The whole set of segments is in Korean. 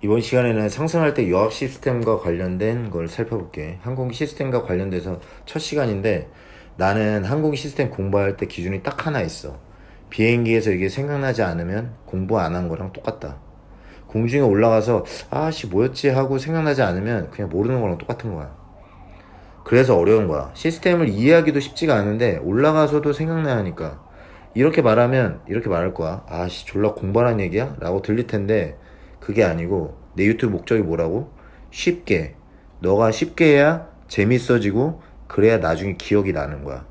이번 시간에는 상승할 때 여압 시스템과 관련된 걸 살펴볼게. 항공 기 시스템과 관련돼서 첫 시간인데 나는 항공 기 시스템 공부할 때 기준이 딱 하나 있어. 비행기에서 이게 생각나지 않으면 공부 안 한 거랑 똑같다. 공중에 올라가서 아씨 뭐였지 하고 생각나지 않으면 그냥 모르는 거랑 똑같은 거야. 그래서 어려운 거야. 시스템을 이해하기도 쉽지가 않은데 올라가서도 생각나야 하니까 이렇게 말하면 이렇게 말할 거야. 아씨 졸라 공부하는 얘기야? 라고 들릴 텐데 그게 아니고 내 유튜브 목적이 뭐라고? 쉽게 너가 쉽게 해야 재밌어지고 그래야 나중에 기억이 나는 거야.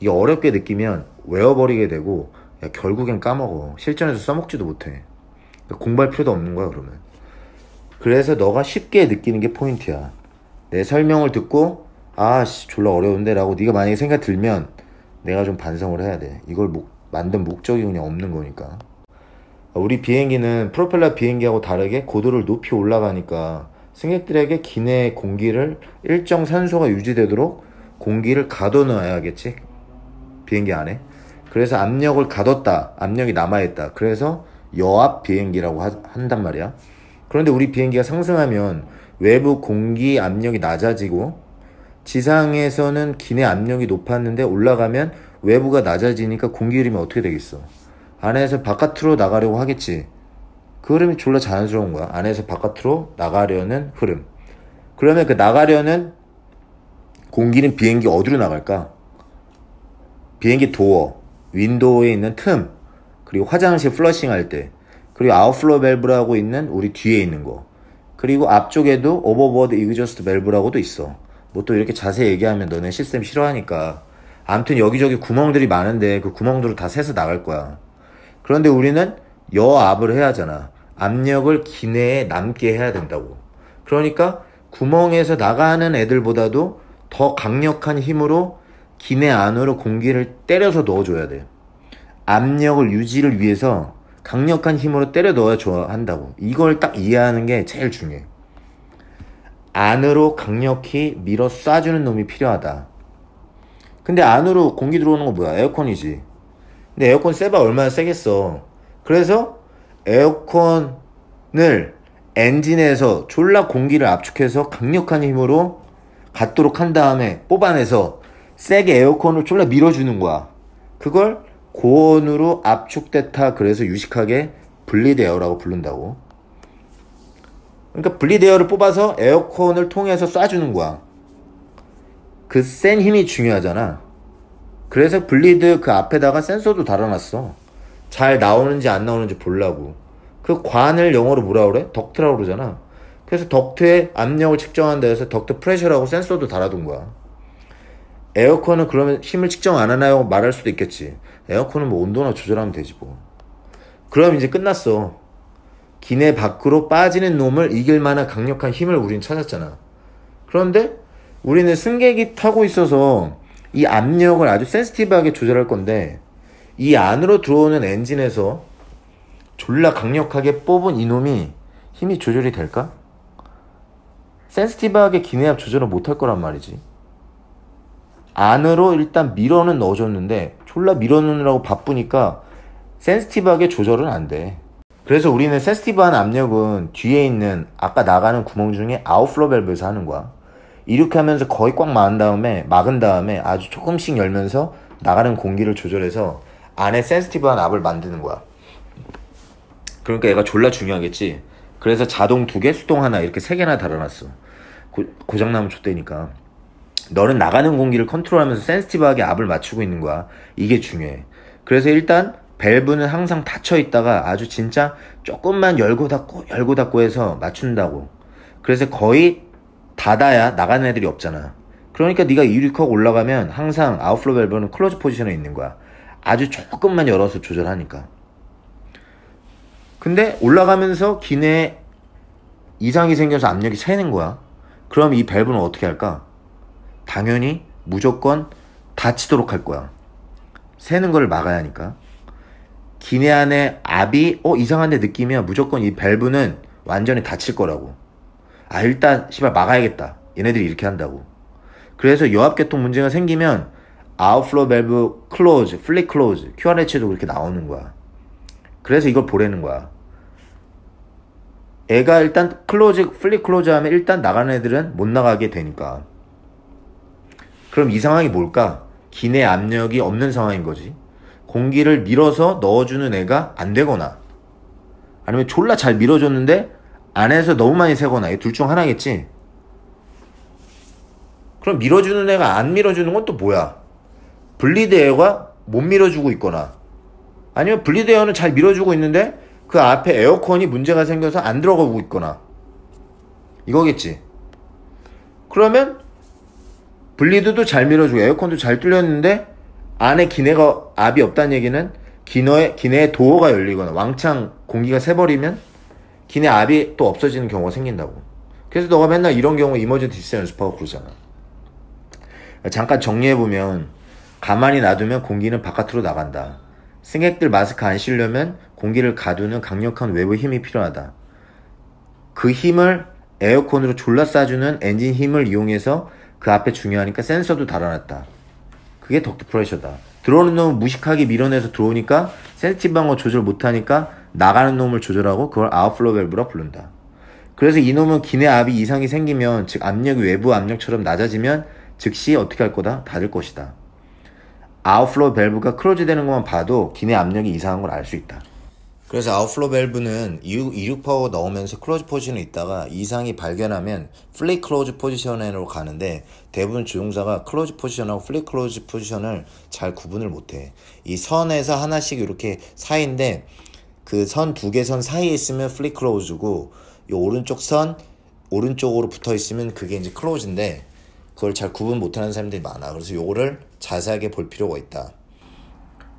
이게 어렵게 느끼면 외워버리게 되고 야, 결국엔 까먹어. 실전에서 써먹지도 못해. 그러니까 공부할 필요도 없는 거야 그러면. 그래서 너가 쉽게 느끼는 게 포인트야. 내 설명을 듣고 아씨 졸라 어려운데 라고 네가 만약에 생각 들면 내가 좀 반성을 해야 돼. 이걸 목, 만든 목적이 그냥 없는 거니까. 아, 우리 비행기는 프로펠러 비행기하고 다르게 고도를 높이 올라가니까 승객들에게 기내 공기를 일정 산소가 유지되도록 공기를 가둬놔야겠지 비행기 안에 그래서 압력을 가뒀다 압력이 남아있다 그래서 여압 비행기라고 하, 한단 말이야 그런데 우리 비행기가 상승하면 외부 공기 압력이 낮아지고 지상에서는 기내 압력이 높았는데 올라가면 외부가 낮아지니까 공기 흐름이 어떻게 되겠어 안에서 바깥으로 나가려고 하겠지. 그 흐름이 졸라 자연스러운 거야. 안에서 바깥으로 나가려는 흐름. 그러면 그 나가려는 공기는 비행기 어디로 나갈까? 비행기 도어, 윈도우에 있는 틈, 그리고 화장실 플러싱 할 때, 그리고 아웃플로 밸브라고 있는 우리 뒤에 있는 거. 그리고 앞쪽에도 오버보드 이그저스트 밸브라고도 있어. 뭐 또 이렇게 자세히 얘기하면 너네 시스템 싫어하니까. 암튼 여기저기 구멍들이 많은데 그구멍들을다세서 나갈 거야. 그런데 우리는 여압을 해야 하잖아. 압력을 기내에 남게 해야 된다고. 그러니까 구멍에서 나가는 애들보다도 더 강력한 힘으로 기내 안으로 공기를 때려서 넣어줘야 돼. 압력을 유지를 위해서 강력한 힘으로 때려 넣어줘야 한다고. 이걸 딱 이해하는 게 제일 중요해. 안으로 강력히 밀어 쏴주는 놈이 필요하다. 근데 안으로 공기 들어오는 거 뭐야? 에어컨이지. 근데 에어컨 세봐 얼마나 세겠어. 그래서 에어컨을 엔진에서 졸라 공기를 압축해서 강력한 힘으로 갖도록 한 다음에 뽑아내서 세게 에어컨을 졸라 밀어주는 거야. 그걸 고온으로 압축됐다 그래서 유식하게 분리대어라고 부른다고. 그러니까 분리대어를 뽑아서 에어컨을 통해서 쏴주는 거야. 그 센 힘이 중요하잖아. 그래서 블리드 그 앞에다가 센서도 달아놨어. 잘 나오는지 안 나오는지 보려고. 그 관을 영어로 뭐라 그래? 덕트라고 그러잖아. 그래서 덕트의 압력을 측정한다 해서 덕트 프레셔라고 센서도 달아둔 거야. 에어컨은 그러면 힘을 측정 안 하나요? 말할 수도 있겠지. 에어컨은 뭐 온도나 조절하면 되지 뭐. 그럼 이제 끝났어. 기내 밖으로 빠지는 놈을 이길 만한 강력한 힘을 우린 찾았잖아. 그런데 우리는 승객이 타고 있어서 이 압력을 아주 센스티브하게 조절할 건데 이 안으로 들어오는 엔진에서 졸라 강력하게 뽑은 이놈이 힘이 조절이 될까? 센스티브하게 기내압 조절을 못할 거란 말이지. 안으로 일단 밀어는 넣어줬는데 졸라 밀어넣느라고 바쁘니까 센스티브하게 조절은 안 돼. 그래서 우리는 센스티브한 압력은 뒤에 있는 아까 나가는 구멍 중에 아웃플로 밸브에서 하는 거야. 이렇게 하면서 거의 꽉 막은 다음에 막은 다음에 아주 조금씩 열면서 나가는 공기를 조절해서 안에 센스티브한 압을 만드는 거야. 그러니까 얘가 졸라 중요하겠지. 그래서 자동 두 개, 수동 하나 이렇게 세 개나 달아놨어. 고, 고장나면 좋대니까. 너는 나가는 공기를 컨트롤하면서 센스티브하게 압을 맞추고 있는 거야. 이게 중요해. 그래서 일단 밸브는 항상 닫혀 있다가 아주 진짜 조금만 열고 닫고 열고 닫고 해서 맞춘다고. 그래서 거의 닫아야 나가는 애들이 없잖아. 그러니까 네가 2륙컵 올라가면 항상 아웃플로 밸브는 클로즈 포지션에 있는 거야. 아주 조금만 열어서 조절하니까. 근데 올라가면서 기내에 이상이 생겨서 압력이 새는 거야. 그럼 이 밸브는 어떻게 할까? 당연히 무조건 닫히도록 할 거야. 새는 걸 막아야 하니까. 기내 안에 압이 어 이상한데 느끼면 무조건 이 밸브는 완전히 닫힐 거라고. 아 일단 씨발 막아야겠다. 얘네들이 이렇게 한다고. 그래서 여압계통 문제가 생기면 아웃플로 밸브 클로즈, 플릭 클로즈, QRH도 그렇게 나오는 거야. 그래서 이걸 보라는 거야. 애가 일단 클로즈, 플릭 클로즈 하면 일단 나가는 애들은 못 나가게 되니까. 그럼 이 상황이 뭘까? 기내 압력이 없는 상황인 거지. 공기를 밀어서 넣어주는 애가 안 되거나 아니면 졸라 잘 밀어줬는데 안에서 너무 많이 새거나 둘 중 하나겠지? 그럼 밀어주는 애가 안 밀어주는 건 또 뭐야? 분리대어가 못 밀어주고 있거나 아니면 분리대어는 잘 밀어주고 있는데 그 앞에 에어컨이 문제가 생겨서 안 들어가고 있거나 이거겠지. 그러면 분리도도 잘 밀어주고 에어컨도 잘 뚫렸는데 안에 기내가 압이 없다는 얘기는 기내에 도어가 열리거나 왕창 공기가 새버리면 기내 압이 또 없어지는 경우가 생긴다고. 그래서 너가 맨날 이런 경우 이머전티 디스 연습하고 그러잖아. 잠깐 정리해보면 가만히 놔두면 공기는 바깥으로 나간다. 승객들 마스크 안 씌려면 공기를 가두는 강력한 외부 힘이 필요하다. 그 힘을 에어컨으로 졸라 쏴주는 엔진 힘을 이용해서 그 앞에 중요하니까 센서도 달아놨다. 그게 덕트 프레셔다. 들어오는 놈 무식하게 밀어내서 들어오니까 센스티브 방어 조절 못하니까 나가는 놈을 조절하고 그걸 아웃플로 밸브라 부른다. 그래서 이놈은 기내 압이 이상이 생기면 즉 압력이 외부 압력처럼 낮아지면 즉시 어떻게 할 거다? 닫을 것이다. 아웃플로 밸브가 크로즈 되는 것만 봐도 기내 압력이 이상한 걸 알 수 있다. 그래서 아웃플로 밸브는 이륙 파워 넣으면서 클로즈 포지션에 있다가 이상이 발견하면 플리 클로즈 포지션으로 가는데 대부분 주용사가 클로즈 포지션하고 플리 클로즈 포지션을 잘 구분을 못해. 이 선에서 하나씩 이렇게 사이인데 그선두개선 사이에 있으면 플립 클로즈고 이 오른쪽 선 오른쪽으로 붙어 있으면 그게 이제 클로즈인데 그걸 잘 구분 못하는 사람들이 많아. 그래서 요거를 자세하게 볼 필요가 있다.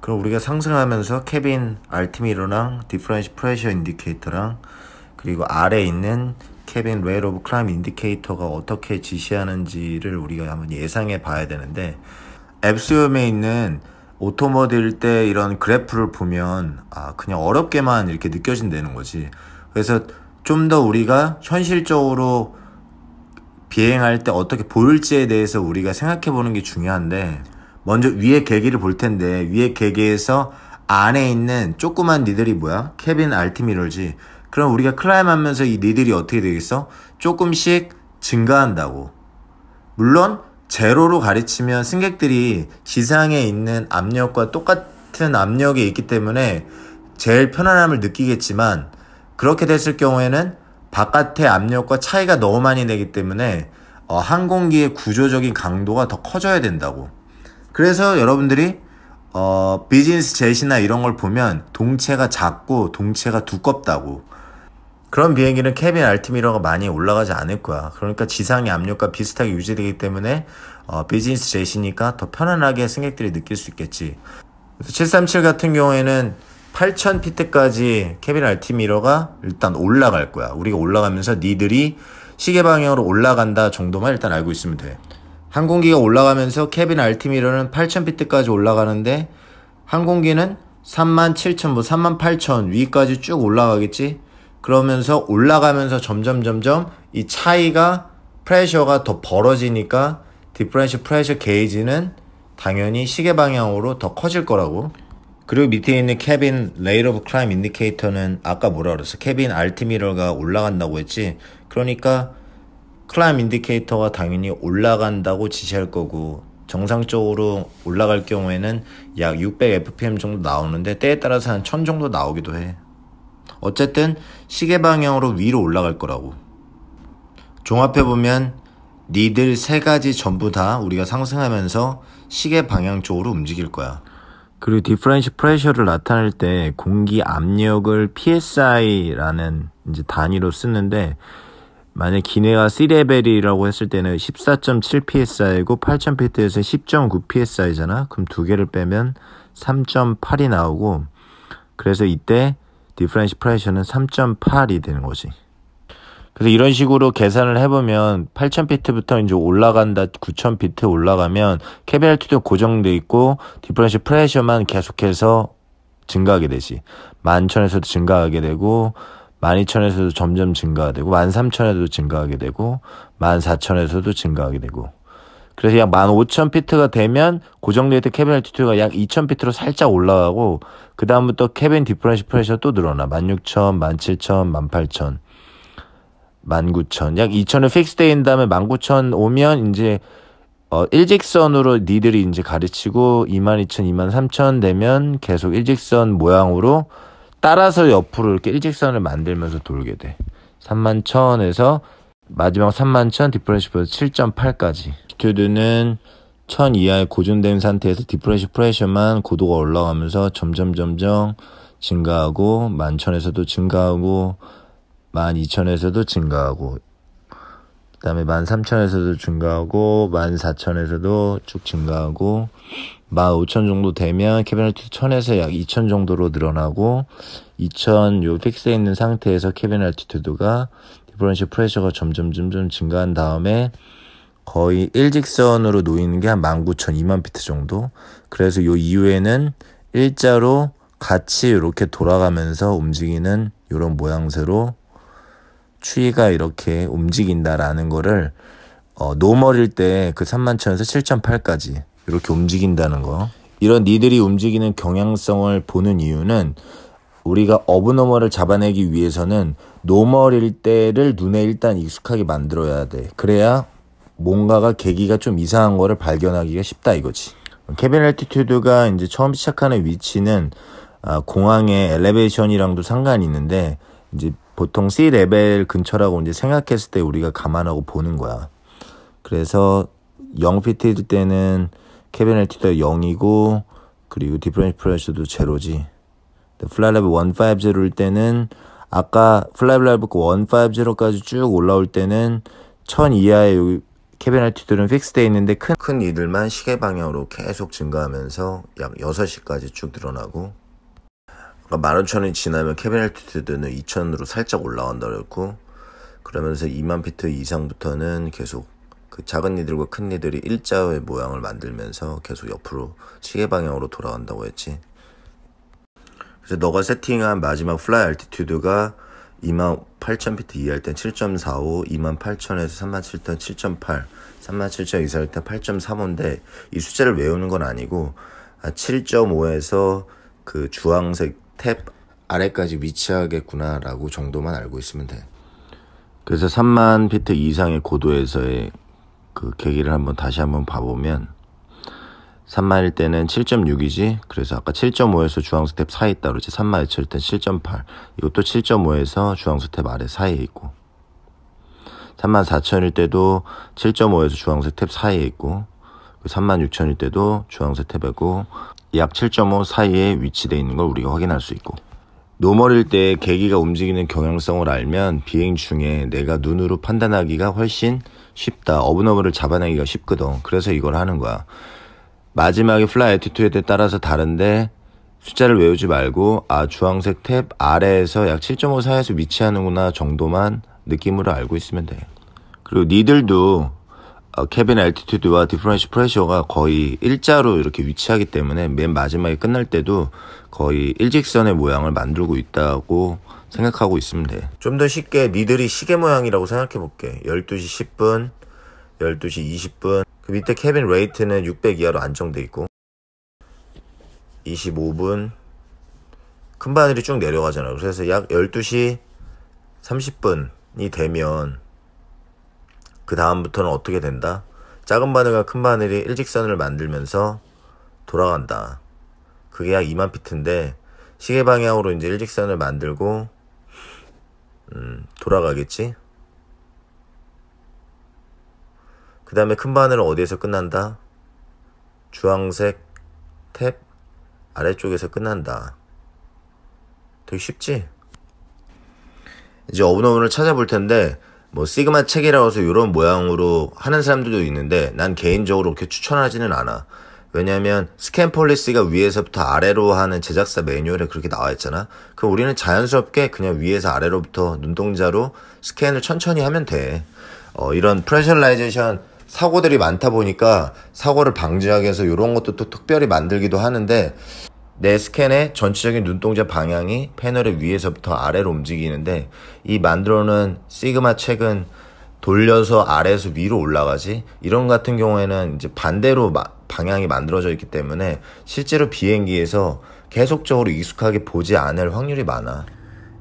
그럼 우리가 상승하면서 케빈 알티미로랑 디퍼런시 프레셔 인디케이터랑 그리고 아래에 있는 케빈 레일 오브 클라임 인디케이터가 어떻게 지시하는지를 우리가 한번 예상해 봐야 되는데 앱수염에 있는 오토모델 때 이런 그래프를 보면 아 그냥 어렵게만 이렇게 느껴진다는 거지. 그래서 좀 더 우리가 현실적으로 비행할 때 어떻게 보일지에 대해서 우리가 생각해 보는 게 중요한데 먼저 위에 계기를 볼 텐데 위에 계기에서 안에 있는 조그만 니들이 뭐야? 케빈 알티미럴지. 그럼 우리가 클라임 하면서 이 니들이 어떻게 되겠어? 조금씩 증가한다고. 물론 제로로 가르치면 승객들이 지상에 있는 압력과 똑같은 압력이 있기 때문에 제일 편안함을 느끼겠지만 그렇게 됐을 경우에는 바깥의 압력과 차이가 너무 많이 되기 때문에 어, 항공기의 구조적인 강도가 더 커져야 된다고. 그래서 여러분들이 어, 비즈니스 젯이나 이런 걸 보면 동체가 작고 동체가 두껍다고. 그런 비행기는 캐빈 알티미러가 많이 올라가지 않을 거야. 그러니까 지상의 압력과 비슷하게 유지되기 때문에 어, 비즈니스 제시니까 더 편안하게 승객들이 느낄 수 있겠지. 737 같은 경우에는 8,000피트까지 캐빈 알티미러가 일단 올라갈 거야. 우리가 올라가면서 니들이 시계 방향으로 올라간다 정도만 일단 알고 있으면 돼. 항공기가 올라가면서 캐빈 알티미러는 8,000피트까지 올라가는데 항공기는 37,000, 뭐38,000 위까지 쭉 올라가겠지? 그러면서 올라가면서 점점 점점 이 차이가 프레셔가 더 벌어지니까 디프렌셜 프레셔 게이지는 당연히 시계 방향으로 더 커질 거라고. 그리고 밑에 있는 캐빈 레이러 오브 클라임 인디케이터는 아까 뭐라 그랬어? 캐빈 알티미러가 올라간다고 했지. 그러니까 클라임 인디케이터가 당연히 올라간다고 지시할 거고 정상적으로 올라갈 경우에는 약 600 fpm 정도 나오는데 때에 따라서 한 1000 정도 나오기도 해. 어쨌든 시계 방향으로 위로 올라갈 거라고. 종합해보면 니들 세 가지 전부 다 우리가 상승하면서 시계 방향 쪽으로 움직일 거야. 그리고 디퍼런시 프레셔를 나타낼 때 공기 압력을 PSI라는 이제 단위로 쓰는데 만약 기내가 C레벨이라고 했을 때는 14.7 PSI고 8000피트에서 10.9 PSI잖아. 그럼 두 개를 빼면 3.8이 나오고 그래서 이때 디퍼런시 프라이는은 3.8이 되는 거지. 그래서 이런 식으로 계산을 해보면 8,000피트부터 이제 올라간다 9,000피트 올라가면 캐비 알투도 고정돼 있고 디퍼런시 프레셔만 계속해서 증가하게 되지. 11,000에서도 증가하게 되고 12,000에서도 점점 증가되고 13,000에도 증가하게 되고 14,000에서도 증가하게 되고 그래서 약 15,000피트가 되면 고정레이트 케빈 알티튜드가 약 2,000피트로 살짝 올라가고 그 다음부터 케빈 디퍼런시 프레셔 또 늘어나 16,000, 17,000, 18,000, 19,000 약 2,000을 픽스돼인 다음에 19,000 오면 이제 어 일직선으로 니들이 이제 가르치고 22,000, 23,000 되면 계속 일직선 모양으로 따라서 옆으로 이렇게 일직선을 만들면서 돌게 돼. 31,000에서 마지막 31,000 디퍼런시 프레셔 7.8까지. 리퀴드는 1000 이하의 고정된 상태에서 디퍼런시 프레셔만 고도가 올라가면서 점점 점점 증가하고 11,000에서도 증가하고 12,000에서도 증가하고 그 다음에 13,000에서도 증가하고 14,000에서도 쭉 증가하고 15,000 정도 되면 캐비널티 1,000에서 약 2,000 정도로 늘어나고 2,000요 픽스에 있는 상태에서 캐비널 티튜도가 그런 식으 프레셔가 점점 점점 증가한 다음에 거의 일직선으로 놓이는 게 한 19,000, 2만 피트 정도. 그래서 요 이후에는 일자로 같이 이렇게 돌아가면서 움직이는 이런 모양새로 추위가 이렇게 움직인다라는 거를 어, 노멀일 때 그 3만천에서 7,800까지 이렇게 움직인다는 거. 이런 니들이 움직이는 경향성을 보는 이유는 우리가 어브노멀을 잡아내기 위해서는 노멀일 때를 눈에 일단 익숙하게 만들어야 돼. 그래야 뭔가가 계기가 좀 이상한 거를 발견하기가 쉽다 이거지. 케빈 엘티튜드가 이제 처음 시작하는 위치는 아, 공항의 엘리베이션이랑도 상관이 있는데 이제 보통 C레벨 근처라고 이제 생각했을 때 우리가 감안하고 보는 거야. 그래서 0 피트일 때는 케빈 엘티튜드 0이고 그리고 디퍼런셜 프레셔도 제로지. 플라이라이브 150일 때는 아까 플라이라이브 150까지 그 쭉 올라올 때는 1000 이하의 여기 캐비널티들은 픽스되어 있는데 큰, 큰 이들만 시계 방향으로 계속 증가하면서 약 6시까지 쭉 늘어나고 그러니 15,000이 지나면 캐비널티드은 2,000으로 살짝 올라간다 그랬고 그러면서 2만 피트 이상부터는 계속 그 작은 니들과 큰 니들이 일자의 모양을 만들면서 계속 옆으로 시계 방향으로 돌아간다고 했지. 그래서 너가 세팅한 마지막 플라이 알티튜드가 28,000피트 이할일땐 7.45, 28,000에서 37,000 7.8, 37,000 이상일 땐 8.35인데 이 숫자를 외우는 건 아니고 7.5에서 아, 그 주황색 탭 아래까지 위치하겠구나라고 정도만 알고 있으면 돼. 그래서 3만 피트 이상의 고도에서의 그 계기를 한번 다시 한번 봐보면 3마일 때는 7.6이지 그래서 아까 7.5에서 주황수 탭 사이에 있다 그러지 3마일 칠때7.8 이것도 7.5에서 주황수 탭 아래 사이에 있고 3 4 0 0일 때도 7.5에서 주황색 탭 사이에 있고 3 6 0 0일 때도 주황색 탭이고 약 7.5 사이에 위치되어 있는 걸 우리가 확인할 수 있고 노멀일 때 계기가 움직이는 경향성을 알면 비행 중에 내가 눈으로 판단하기가 훨씬 쉽다. 어브너브를 잡아내기가 쉽거든. 그래서 이걸 하는 거야. 마지막에 플라이 에티튜드에 따라서 다른데 숫자를 외우지 말고 아 주황색 탭 아래에서 약 7.5 사이에서 위치하는구나 정도만 느낌으로 알고 있으면 돼. 그리고 니들도 캐빈 어, 엘티튜드와 디프런시 프레셔가 거의 일자로 이렇게 위치하기 때문에 맨 마지막에 끝날 때도 거의 일직선의 모양을 만들고 있다고 생각하고 있으면 돼. 좀 더 쉽게 니들이 시계 모양이라고 생각해 볼게. 12시 10분, 12시 20분, 그 밑에 캐빈 레이트는 600 이하로 안정돼 있고 25분 큰 바늘이 쭉 내려가잖아요. 그래서 약 12시 30분이 되면 그 다음부터는 어떻게 된다? 작은 바늘과 큰 바늘이 일직선을 만들면서 돌아간다. 그게 약 2만 피트인데 시계 방향으로 이제 일직선을 만들고 음, 돌아가겠지? 그 다음에 큰 바늘은 어디에서 끝난다? 주황색 탭 아래쪽에서 끝난다. 되게 쉽지? 이제 어분어분을 찾아볼 텐데 뭐 시그마 책이라서 고해 이런 모양으로 하는 사람들도 있는데 난 개인적으로 그렇게 추천하지는 않아. 왜냐면 하 스캔 폴리시가 위에서부터 아래로 하는 제작사 매뉴얼에 그렇게 나와 있잖아. 그럼 우리는 자연스럽게 그냥 위에서 아래로부터 눈동자로 스캔을 천천히 하면 돼. 어, 이런 프레셔라이제이션 사고들이 많다 보니까 사고를 방지하기 위해서 이런 것도 또 특별히 만들기도 하는데 내 스캔의 전체적인 눈동자 방향이 패널의 위에서부터 아래로 움직이는데 이 만들어놓은 시그마 책은 돌려서 아래에서 위로 올라가지 이런 같은 경우에는 이제 반대로 마, 방향이 만들어져 있기 때문에 실제로 비행기에서 계속적으로 익숙하게 보지 않을 확률이 많아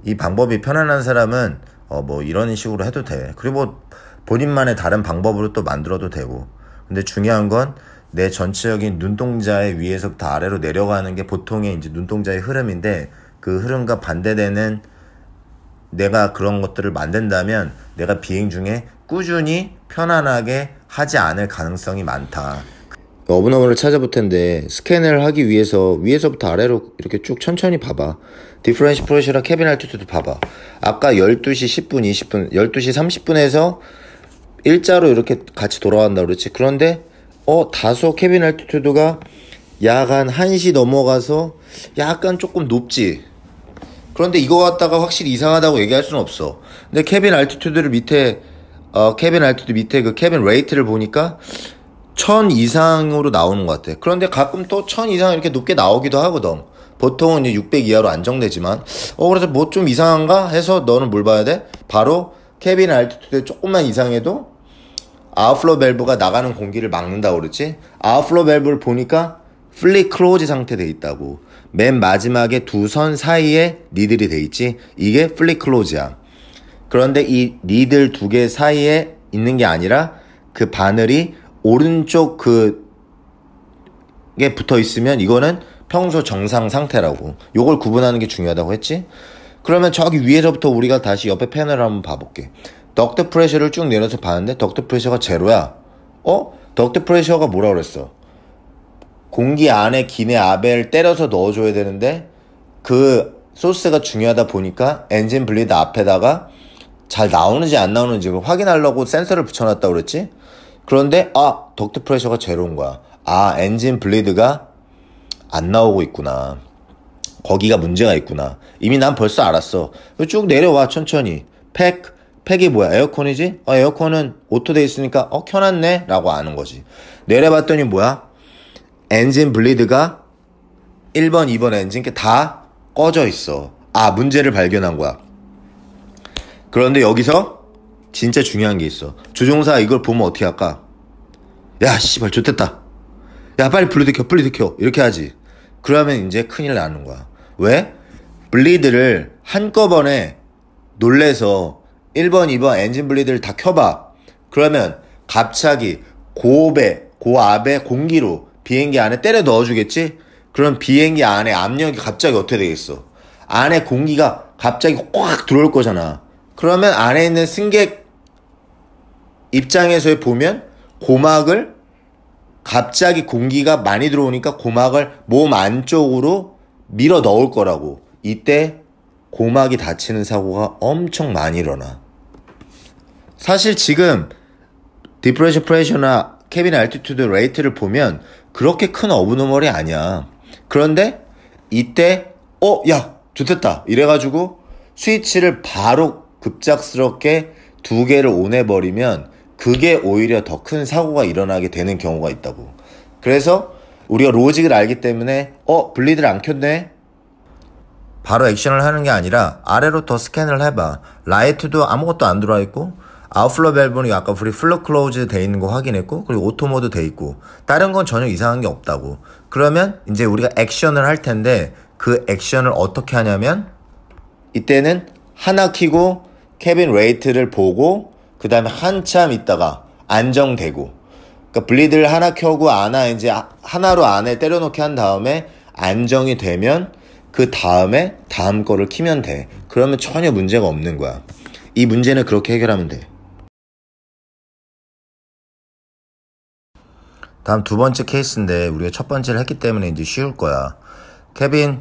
이 방법이 편안한 사람은 어 뭐 이런 식으로 해도 돼 그리고 본인만의 다른 방법으로 또 만들어도 되고. 근데 중요한 건 내 전체적인 눈동자의 위에서부터 아래로 내려가는 게 보통의 이제 눈동자의 흐름인데 그 흐름과 반대되는 내가 그런 것들을 만든다면 내가 비행 중에 꾸준히 편안하게 하지 않을 가능성이 많다. 그 어브너브를 찾아볼 텐데 스캔을 하기 위해서 위에서부터 아래로 이렇게 쭉 천천히 봐봐. 디프렌시 프로시랑 캐빈 알티튜드 봐봐. 아까 12시 10분, 20분, 12시 30분에서 일자로 이렇게 같이 돌아간다 그렇지. 그런데 어 다소 케빈 알티튜드가 약간한시 넘어가서 약간 조금 높지. 그런데 이거 갖다가 확실히 이상하다고 얘기할 수는 없어. 근데 케빈 알티튜드를 밑에 어 케빈 알티튜드 밑에 그 케빈 레이트를 보니까 1000 이상으로 나오는 것 같아. 그런데 가끔 또 1000 이상 이렇게 높게 나오기도 하거든. 보통은 이제 600 이하로 안정되지만 어 그래서 뭐 좀 이상한가 해서 너는 뭘 봐야 돼? 바로 케빈 알티튜드 조금만 이상해도 아웃플로 밸브가 나가는 공기를 막는다고 그랬지? 아웃플로 밸브를 보니까 플리 클로즈 상태 돼 있다고. 맨 마지막에 두 선 사이에 니들이 돼 있지? 이게 플리 클로즈야. 그런데 이 니들 두 개 사이에 있는 게 아니라 그 바늘이 오른쪽 그게 붙어 있으면 이거는 평소 정상 상태라고. 요걸 구분하는 게 중요하다고 했지? 그러면 저기 위에서부터 우리가 다시 옆에 패널을 한번 봐볼게. 덕트 프레셔를 쭉 내려서 봤는데 덕트 프레셔가 제로야. 어? 덕트 프레셔가 뭐라 그랬어? 공기 안에 기내 아벨 때려서 넣어줘야 되는데 그 소스가 중요하다 보니까 엔진 블리드 앞에다가 잘 나오는지 안 나오는지 뭐 확인하려고 센서를 붙여놨다 그랬지? 그런데 아 덕트 프레셔가 제로인 거야. 아 엔진 블리드가 안 나오고 있구나. 거기가 문제가 있구나. 이미 난 벌써 알았어. 쭉 내려와 천천히. 팩 팩이 뭐야? 에어컨이지? 어, 에어컨은 오토돼 있으니까 어 켜놨네 라고 아는 거지 내려봤더니 뭐야? 엔진 블리드가 1번, 2번 엔진 게다 꺼져 있어 아 문제를 발견한 거야 그런데 여기서 진짜 중요한 게 있어 조종사 이걸 보면 어떻게 할까? 야 씨발 좋됐다 야 빨리 블리드 켜 블리드 켜 이렇게 하지 그러면 이제 큰일 나는 거야 왜? 블리드를 한꺼번에 놀래서 1번, 2번 엔진 블리대를다 켜봐. 그러면 갑자기 고배, 고압의 공기로 비행기 안에 때려 넣어주겠지? 그럼 비행기 안에 압력이 갑자기 어떻게 되겠어? 안에 공기가 갑자기 꽉 들어올 거잖아. 그러면 안에 있는 승객 입장에서 보면 고막을 갑자기 공기가 많이 들어오니까 고막을 몸 안쪽으로 밀어 넣을 거라고. 이때 고막이 다치는 사고가 엄청 많이 일어나. 사실 지금 디프레션 프레셔나 케빈 알티튜드 레이트를 보면 그렇게 큰어부노멀이 아니야. 그런데 이때 어, 야, 좋겠다. 이래가지고 스위치를 바로 급작스럽게 두 개를 오내버리면 그게 오히려 더 큰 사고가 일어나게 되는 경우가 있다고. 그래서 우리가 로직을 알기 때문에 어, 블리드를 안 켰네? 바로 액션을 하는 게 아니라 아래로 더 스캔을 해봐. 라이트도 아무것도 안 들어와 있고 아웃플러 밸브는 아까 우리 플러 클로즈 돼 있는 거 확인했고 그리고 오토모드 돼 있고 다른 건 전혀 이상한 게 없다고 그러면 이제 우리가 액션을 할 텐데 그 액션을 어떻게 하냐면 이때는 하나 키고 캐빈 레이트를 보고 그 다음에 한참 있다가 안정되고 그러니까 블리드를 하나 켜고 하나 이제 하나로 안에 때려놓게 한 다음에 안정이 되면 그 다음에 다음 거를 키면 돼 그러면 전혀 문제가 없는 거야 이 문제는 그렇게 해결하면 돼 다음 두 번째 케이스인데 우리가 첫 번째를 했기 때문에 이제 쉬울 거야. 케빈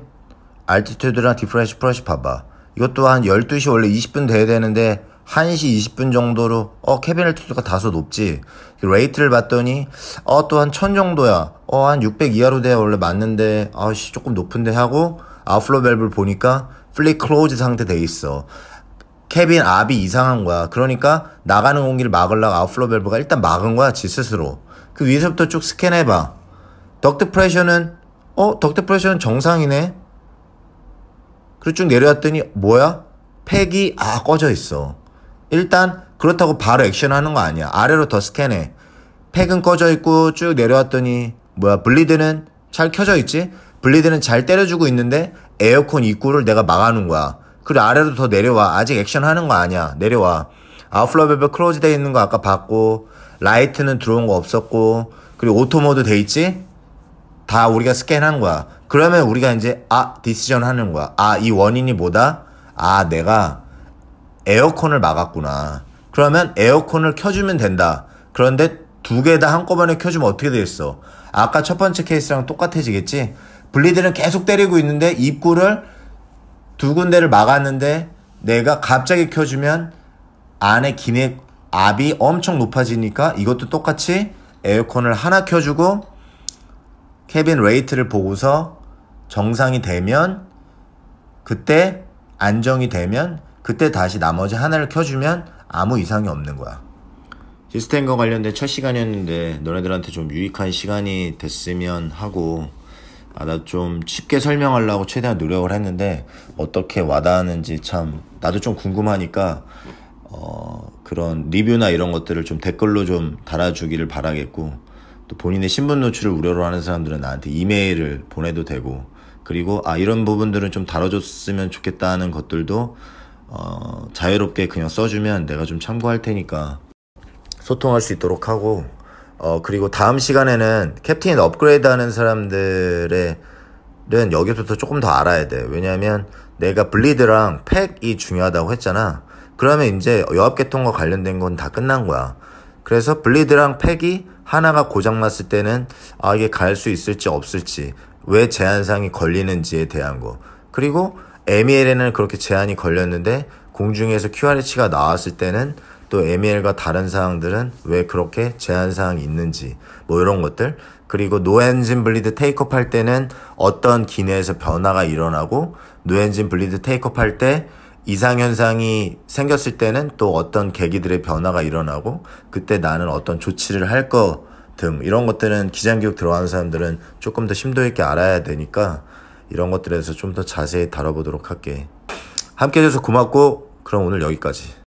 알티튜드랑 디프레시 프레시 봐봐. 이것도 한 12시 원래 20분 돼야 되는데 1시 20분 정도로 어 케빈 알티튜드가 다소 높지. 레이트를 봤더니 어 또 한 1000 정도야. 어 한 600 이하로 돼야 원래 맞는데 아씨 조금 높은데 하고 아웃플로 밸브를 보니까 플리 클로즈 상태 돼 있어. 케빈 압이 이상한 거야. 그러니까 나가는 공기를 막으려고 아웃플로 밸브가 일단 막은 거야 지 스스로. 그 위에서부터 쭉 스캔해봐. 덕트 프레셔는 어? 덕트 프레셔는 정상이네. 그리고 쭉 내려왔더니 뭐야? 팩이 아 꺼져 있어. 일단 그렇다고 바로 액션하는 거 아니야. 아래로 더 스캔해. 팩은 꺼져 있고 쭉 내려왔더니 뭐야 블리드는 잘 켜져 있지? 블리드는 잘 때려주고 있는데 에어컨 입구를 내가 막아놓은 거야. 그리고 아래로 더 내려와. 아직 액션 하는 거 아니야. 내려와. 아웃플러 밸브 크로즈돼 있는 거 아까 봤고 라이트는 들어온 거 없었고 그리고 오토 모드 돼 있지? 다 우리가 스캔한 거야. 그러면 우리가 이제 아 디시전 하는 거야. 아 이 원인이 뭐다? 아 내가 에어컨을 막았구나. 그러면 에어컨을 켜주면 된다. 그런데 두 개 다 한꺼번에 켜주면 어떻게 되겠어? 아까 첫 번째 케이스랑 똑같아지겠지? 블리드는 계속 때리고 있는데 입구를 두 군데를 막았는데 내가 갑자기 켜주면 안에 기내 압이 엄청 높아지니까 이것도 똑같이 에어컨을 하나 켜주고 캐빈 레이트를 보고서 정상이 되면 그때 안정이 되면 그때 다시 나머지 하나를 켜주면 아무 이상이 없는 거야. 시스템과 관련된 첫 시간이었는데 너네들한테 좀 유익한 시간이 됐으면 하고 아, 나 좀 쉽게 설명하려고 최대한 노력을 했는데 어떻게 와닿는지참 나도 좀 궁금하니까 어, 그런 리뷰나 이런 것들을 좀 댓글로 좀 달아주기를 바라겠고 또 본인의 신분 노출을 우려로 하는 사람들은 나한테 이메일을 보내도 되고 그리고 아 이런 부분들은 좀 다뤄줬으면 좋겠다는 하 것들도 어, 자유롭게 그냥 써주면 내가 좀 참고할 테니까 소통할 수 있도록 하고 어, 그리고 다음 시간에는 캡틴 업그레이드 하는 사람들은 여기서부터 조금 더 알아야 돼. 왜냐하면 내가 블리드랑 팩이 중요하다고 했잖아. 그러면 이제 여합계통과 관련된 건 다 끝난 거야. 그래서 블리드랑 팩이 하나가 고장났을 때는 아 이게 갈 수 있을지 없을지 왜 제한상이 걸리는지에 대한 거 그리고 MEL에는 그렇게 제한이 걸렸는데 공중에서 QRH가 나왔을 때는 또 m l 과 다른 사항들은 왜 그렇게 제한사항이 있는지 뭐 이런 것들 그리고 노엔진 블리드 테이크업 할 때는 어떤 기내에서 변화가 일어나고 노엔진 블리드 테이크업 할때 이상현상이 생겼을 때는 또 어떤 계기들의 변화가 일어나고 그때 나는 어떤 조치를 할거등 이런 것들은 기장교육 들어가는 사람들은 조금 더 심도 있게 알아야 되니까 이런 것들에서 대해좀더 자세히 다뤄보도록 할게. 함께 해줘서 고맙고 그럼 오늘 여기까지.